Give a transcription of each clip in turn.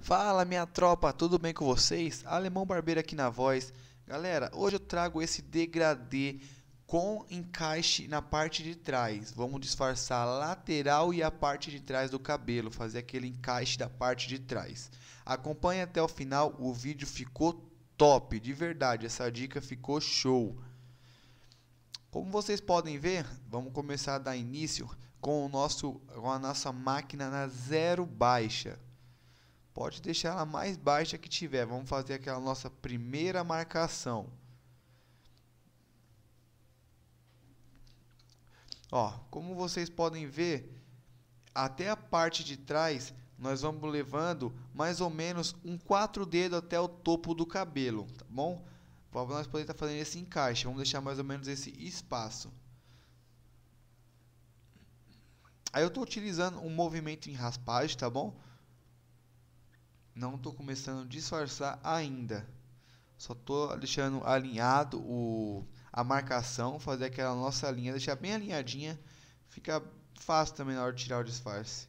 Fala minha tropa, tudo bem com vocês? Alemão Barbeiro aqui na voz. Galera, hoje eu trago esse degradê com encaixe na parte de trás. Vamos disfarçar a lateral e a parte de trás do cabelo, fazer aquele encaixe da parte de trás. Acompanhe até o final, o vídeo ficou top, de verdade, essa dica ficou show. Como vocês podem ver, vamos começar a dar início com, o nosso, com a nossa máquina na zero baixa. Pode deixar ela mais baixa que tiver. Vamos fazer aquela nossa primeira marcação. Ó, como vocês podem ver, até a parte de trás nós vamos levando mais ou menos um quatro dedos até o topo do cabelo, tá bom? Para nós poder estar tá fazendo esse encaixe, vamos deixar mais ou menos esse espaço. Aí eu estou utilizando um movimento em raspagem, tá bom? Não estou começando a disfarçar ainda. Só estou deixando alinhado o, a marcação, fazer aquela nossa linha, deixar bem alinhadinha. Fica fácil também na hora de tirar o disfarce.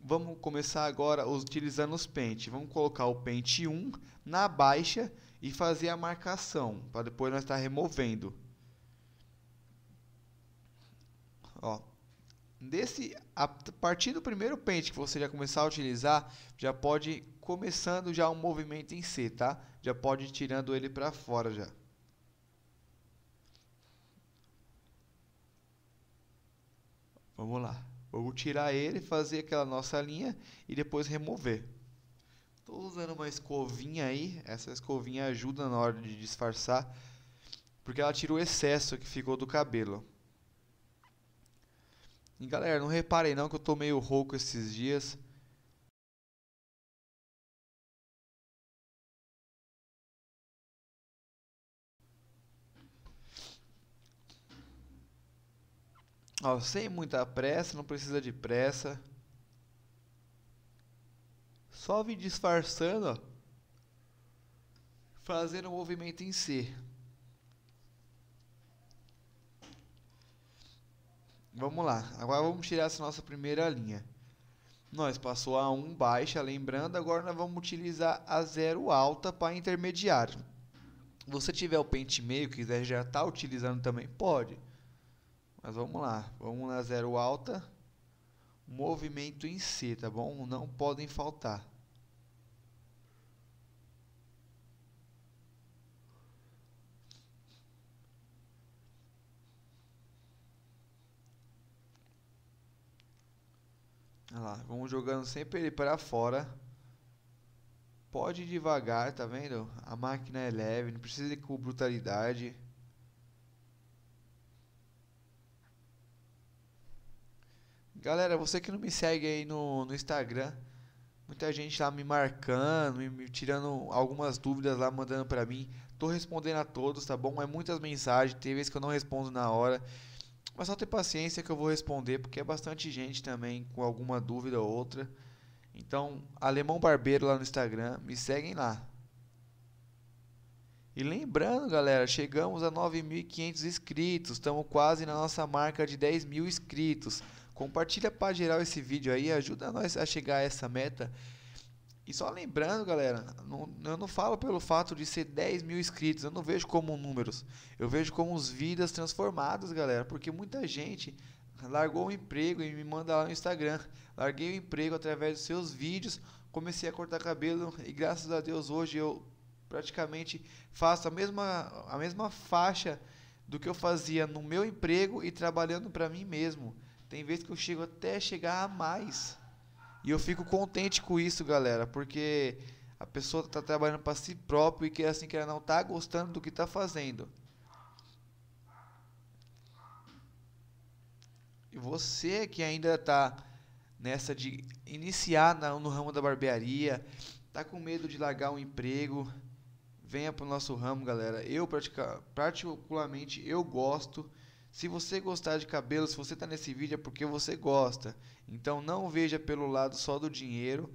Vamos começar agora utilizando os pentes. Vamos colocar o pente 1 na baixa e fazer a marcação, para depois nós estar tá removendo. Ó, desse, a partir do primeiro pente que você já começar a utilizar, já pode começando já um movimento em si, tá? Já pode ir tirando ele para fora já. Vamos lá. Vamos tirar ele, fazer aquela nossa linha e depois remover. Estou usando uma escovinha aí. Essa escovinha ajuda na hora de disfarçar. Porque ela tira o excesso que ficou do cabelo. E galera, não reparem não que eu tô meio rouco esses dias. Ó, sem muita pressa, não precisa de pressa. Só vim disfarçando, ó. Fazendo o movimento em si. Vamos lá, agora vamos tirar essa nossa primeira linha. Nós passou a 1 baixa, lembrando, agora nós vamos utilizar a 0 alta para intermediário. Você tiver o pente meio, quiser já estar tá utilizando também, pode. Mas vamos lá, vamos na 0 alta, movimento em C, tá bom? Não podem faltar. Olha lá, vamos jogando sempre ele para fora. Pode devagar, tá vendo? A máquina é leve, não precisa ir com brutalidade. Galera, você que não me segue aí no, no Instagram, muita gente lá me marcando, me, me tirando algumas dúvidas lá, mandando para mim. Tô respondendo a todos, tá bom? É muitas mensagens, tem vezes que eu não respondo na hora. Mas só ter paciência que eu vou responder, porque é bastante gente também com alguma dúvida ou outra. Então, Alemão Barbeiro lá no Instagram, me seguem lá. E lembrando, galera, chegamos a 9.500 inscritos, estamos quase na nossa marca de 10 mil inscritos. Compartilha para geral esse vídeo aí, ajuda nós a chegar a essa meta. E só lembrando, galera, não, eu não falo pelo fato de ser 10 mil inscritos, eu não vejo como números, eu vejo como os vidas transformadas, galera, porque muita gente largou o emprego e me manda lá no Instagram. Larguei o emprego através dos seus vídeos, comecei a cortar cabelo e graças a Deus hoje eu praticamente faço a mesma, a mesma faixa do que eu fazia no meu emprego e trabalhando para mim mesmo. Tem vezes que eu chego até chegar a mais. E eu fico contente com isso, galera, porque a pessoa está trabalhando para si próprio e que assim que ela não está gostando do que está fazendo. E você que ainda está nessa de iniciar no ramo da barbearia, tá com medo de largar um emprego, venha para o nosso ramo, galera. Eu particularmente eu gosto. Se você gostar de cabelo, se você está nesse vídeo é porque você gosta. Então não veja pelo lado só do dinheiro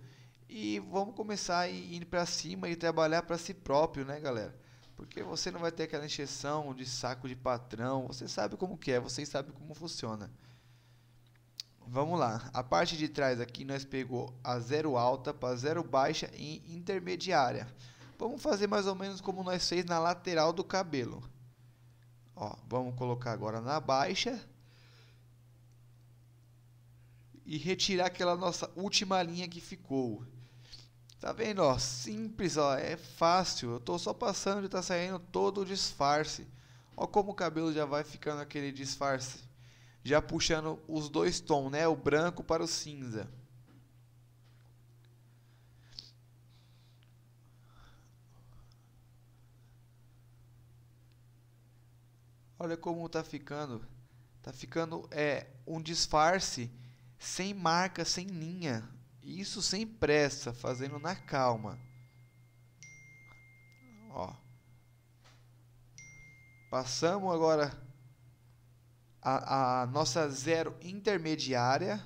e vamos começar a ir para cima e trabalhar para si próprio, né, galera? Porque você não vai ter aquela encheção de saco de patrão. Você sabe como que é, vocês sabem como funciona. Vamos lá. A parte de trás aqui nós pegou a zero alta para zero baixa e intermediária. Vamos fazer mais ou menos como nós fez na lateral do cabelo. Ó, vamos colocar agora na baixa e retirar aquela nossa última linha que ficou. Tá vendo, ó? Simples, ó, é fácil. Eu tô só passando e tá saindo todo o disfarce. Ó como o cabelo já vai ficando aquele disfarce. Já puxando os dois tons, né? O branco para o cinza. Olha como tá ficando. Tá ficando é um disfarce sem marca, sem linha. Isso sem pressa, fazendo na calma. Ó. Passamos agora a, a nossa zero intermediária.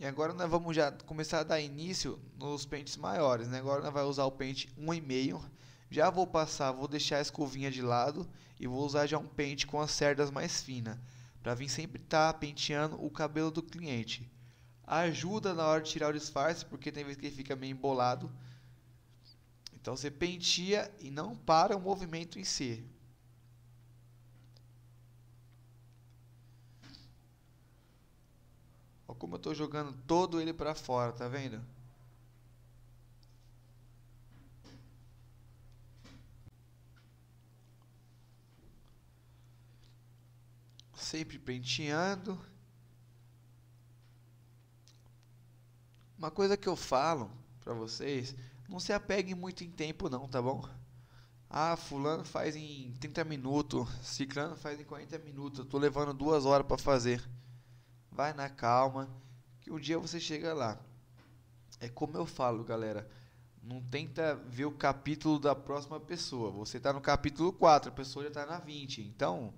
E agora nós vamos já começar a dar início nos pentes maiores, né? Agora nós vamos usar o pente 1,5. Já vou passar, vou deixar a escovinha de lado e vou usar já um pente com as cerdas mais finas. Para vir sempre estar tá penteando o cabelo do cliente. Ajuda na hora de tirar o disfarce, porque tem vezes que ele fica meio embolado. Então você penteia e não para o movimento em si. como eu estou jogando todo ele para fora, tá vendo? Sempre penteando. Uma coisa que eu falo para vocês, não se apeguem muito em tempo não, tá bom? Ah, fulano faz em 30 minutos, ciclano faz em 40 minutos, eu tô levando duas horas para fazer vai na calma, que um dia você chega lá. É como eu falo, galera. Não tenta ver o capítulo da próxima pessoa. Você está no capítulo 4, a pessoa já está na 20. Então,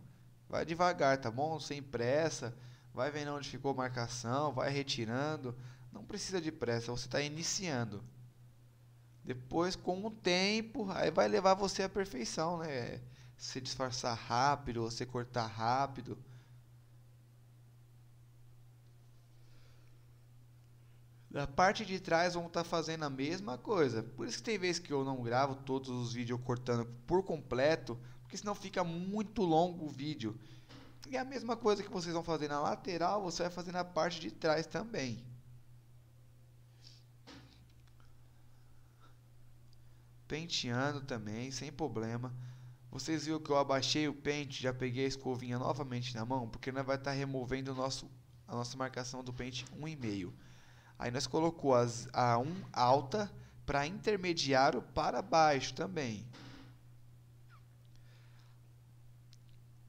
vai devagar, tá bom? Sem pressa. Vai vendo onde ficou a marcação, vai retirando. Não precisa de pressa, você está iniciando. Depois, com o tempo, aí vai levar você à perfeição, né? Se disfarçar rápido, você cortar rápido. Da parte de trás vão estar tá fazendo a mesma coisa. Por isso que tem vezes que eu não gravo todos os vídeos cortando por completo, porque senão fica muito longo o vídeo. E a mesma coisa que vocês vão fazer na lateral, você vai fazer na parte de trás também. Penteando também, sem problema. Vocês viram que eu abaixei o pente, já peguei a escovinha novamente na mão, porque nós vai estar tá removendo nosso, a nossa marcação do pente 1,5. Aí nós colocou as, a 1 um alta para intermediário para baixo também.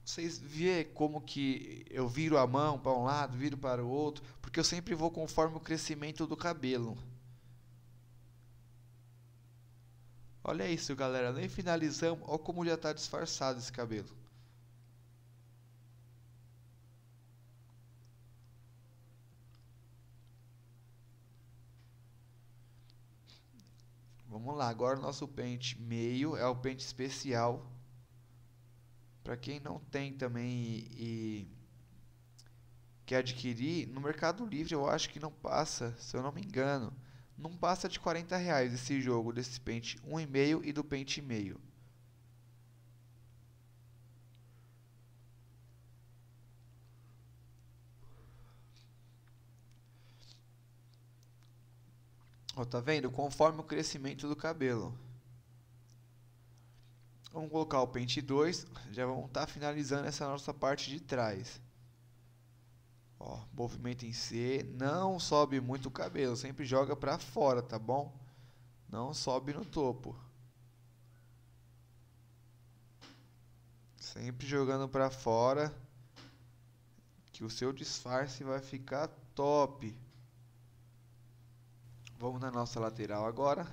Vocês vê como que eu viro a mão para um lado, viro para o outro, porque eu sempre vou conforme o crescimento do cabelo. Olha isso, galera. Nem finalizamos. Olha como já está disfarçado esse cabelo. Vamos lá, agora o nosso pente meio é o pente especial. Para quem não tem também e, e, quer adquirir, no Mercado Livre eu acho que não passa, se eu não me engano, não passa de 40 reais esse jogo desse pente 1,5 e do pente meio. Ó, tá vendo? Conforme o crescimento do cabelo. Vamos colocar o pente 2. Já vamos estar tá finalizando essa nossa parte de trás. Ó, movimento em C. Não sobe muito o cabelo. Sempre joga pra fora, tá bom? Não sobe no topo. Sempre jogando pra fora. Que o seu disfarce vai ficar top. Vamos na nossa lateral agora.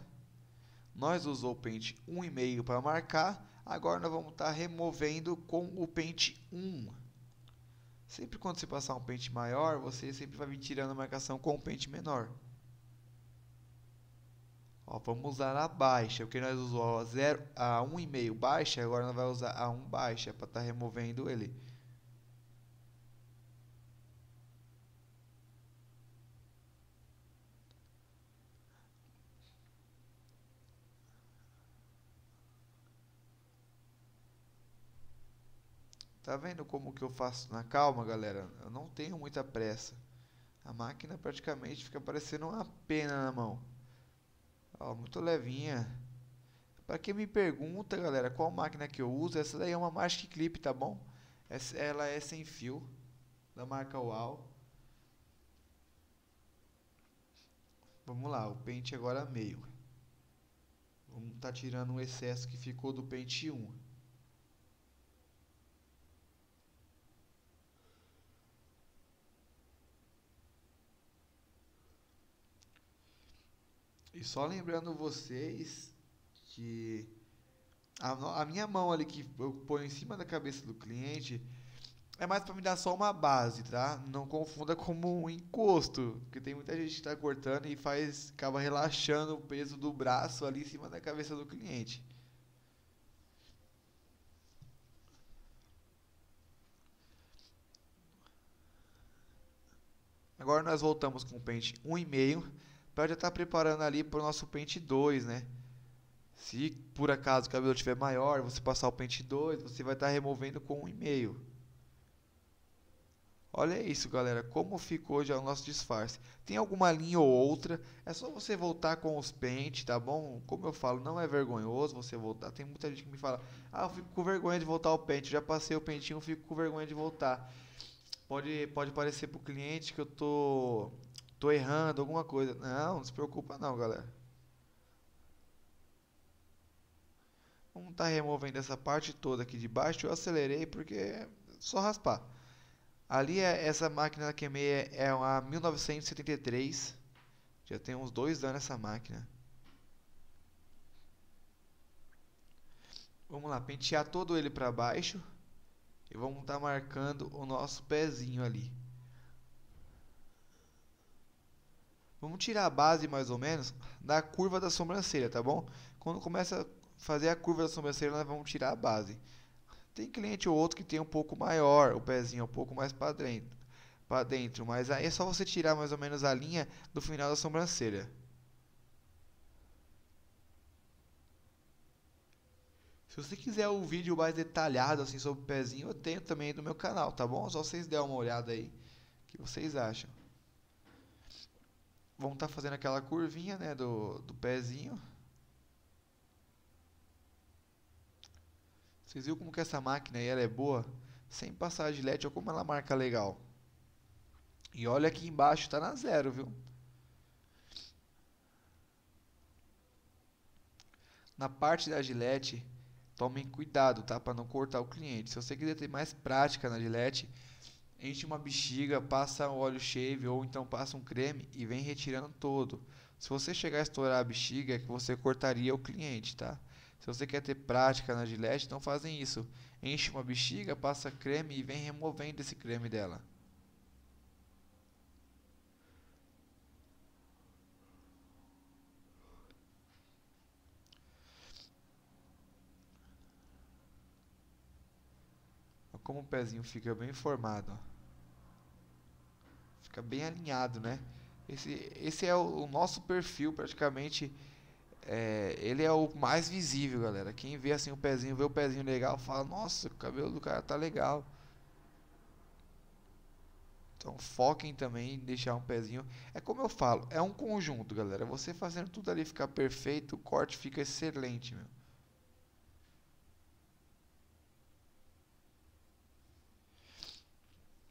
Nós usou o pente 1,5 para marcar. Agora nós vamos estar tá removendo com o pente 1. Sempre quando você passar um pente maior, você sempre vai vir tirando a marcação com o um pente menor. Ó, vamos usar a baixa, porque nós usou a, 0, a 1,5 baixa, agora nós vai usar a 1 baixa para estar tá removendo ele. Tá vendo como que eu faço na calma, galera? Eu não tenho muita pressa. A máquina praticamente fica parecendo uma pena na mão. Ó, muito levinha. Para quem me pergunta, galera, qual máquina que eu uso, essa daí é uma Magic Clip, tá bom? Essa, ela é sem fio, da marca Wow. Vamos lá, o pente agora meio. Vamos tá tirando o excesso que ficou do pente 1. E só lembrando vocês que a, a minha mão ali que eu ponho em cima da cabeça do cliente é mais para me dar só uma base, tá? Não confunda como um encosto, porque tem muita gente que está cortando e faz acaba relaxando o peso do braço ali em cima da cabeça do cliente. Agora nós voltamos com o pente 1,5 para já estar tá preparando ali para o nosso pente 2, né? Se por acaso o cabelo estiver maior, você passar o pente 2, você vai estar tá removendo com 1,5. Olha isso, galera, como ficou já o nosso disfarce. Tem alguma linha ou outra, é só você voltar com os pentes, tá bom? Como eu falo, não é vergonhoso você voltar. Tem muita gente que me fala, ah, eu fico com vergonha de voltar o pente, já passei o pentinho, fico com vergonha de voltar. Pode, pode parecer pro cliente que eu tô tô errando, alguma coisa. Não, não se preocupa não, galera. Vamos estar tá removendo essa parte toda aqui de baixo. Eu acelerei porque é só raspar. Ali, é, essa máquina que é, é uma 1973. Já tem uns dois anos essa máquina. Vamos lá, pentear todo ele para baixo. E vamos estar tá marcando o nosso pezinho ali. Vamos tirar a base mais ou menos da curva da sobrancelha, tá bom? Quando começa a fazer a curva da sobrancelha, nós vamos tirar a base. Tem cliente ou outro que tem um pouco maior, o pezinho é um pouco mais para dentro, para dentro, mas aí é só você tirar mais ou menos a linha do final da sobrancelha. Se você quiser o um vídeo mais detalhado assim sobre o pezinho, eu tenho também no meu canal, tá bom? Só vocês dêem uma olhada aí, o que vocês acham vamos estar tá fazendo aquela curvinha né, do, do pezinho. Vocês viram como que essa máquina aí, ela é boa? Sem passar a gilete, olha como ela marca legal. E olha aqui embaixo, está na zero, viu? Na parte da gilete, tomem cuidado, tá? Para não cortar o cliente. Se você quiser ter mais prática na gilete, Enche uma bexiga, passa um óleo shave ou então passa um creme e vem retirando todo. Se você chegar a estourar a bexiga, é que você cortaria o cliente, tá? Se você quer ter prática na gilete, então fazem isso. Enche uma bexiga, passa creme e vem removendo esse creme dela. como o pezinho fica bem formado. Ó. Fica bem alinhado, né? Esse, esse é o, o nosso perfil praticamente. É, ele é o mais visível, galera. Quem vê assim o pezinho, vê o pezinho legal, fala: Nossa, o cabelo do cara tá legal. Então foquem também em deixar um pezinho. É como eu falo, é um conjunto, galera. Você fazendo tudo ali ficar perfeito, o corte fica excelente, meu.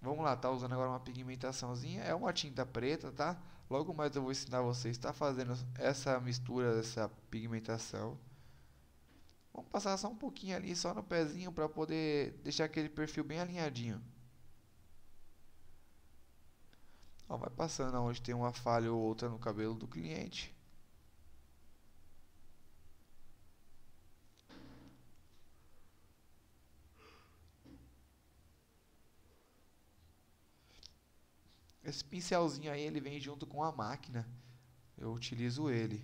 Vamos lá, tá usando agora uma pigmentaçãozinha, é uma tinta preta, tá? Logo mais eu vou ensinar vocês, tá fazendo essa mistura, essa pigmentação. Vamos passar só um pouquinho ali, só no pezinho, para poder deixar aquele perfil bem alinhadinho. Ó, vai passando onde tem uma falha ou outra no cabelo do cliente. Esse pincelzinho aí, ele vem junto com a máquina. Eu utilizo ele.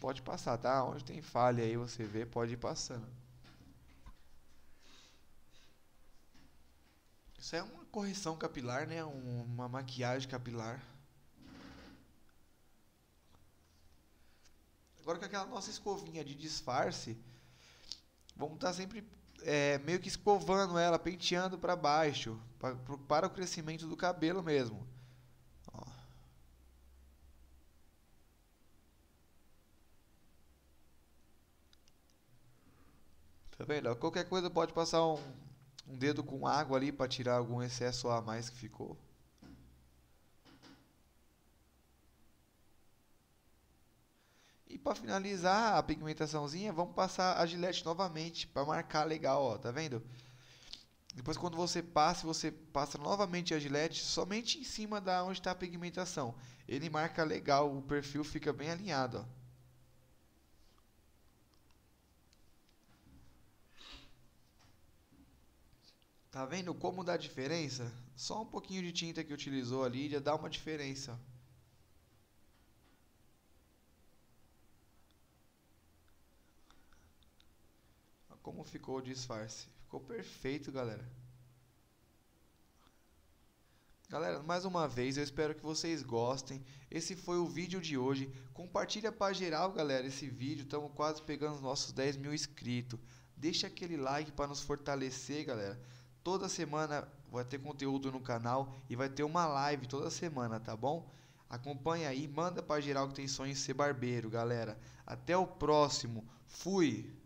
Pode passar, tá? Onde tem falha aí, você vê, pode ir passando. Isso é uma correção capilar, né? Uma maquiagem capilar. Agora com aquela nossa escovinha de disfarce, vamos estar tá sempre é, meio que escovando ela, penteando para baixo, pra, pro, para o crescimento do cabelo mesmo. Ó. Tá vendo? qualquer coisa pode passar um, um dedo com água ali para tirar algum excesso a mais que ficou. para finalizar a pigmentaçãozinha, vamos passar a gilete novamente para marcar legal, ó, tá vendo? Depois quando você passa, você passa novamente a gilete somente em cima da onde está a pigmentação. Ele marca legal, o perfil fica bem alinhado, ó. Tá vendo como dá diferença? Só um pouquinho de tinta que utilizou ali já dá uma diferença. como ficou o disfarce. Ficou perfeito, galera. Galera, mais uma vez, eu espero que vocês gostem. Esse foi o vídeo de hoje. Compartilha para geral, galera, esse vídeo. Estamos quase pegando os nossos 10 mil inscritos. Deixa aquele like para nos fortalecer, galera. Toda semana vai ter conteúdo no canal e vai ter uma live toda semana, tá bom? Acompanha aí, manda para geral que tem sonho em ser barbeiro, galera. Até o próximo. Fui!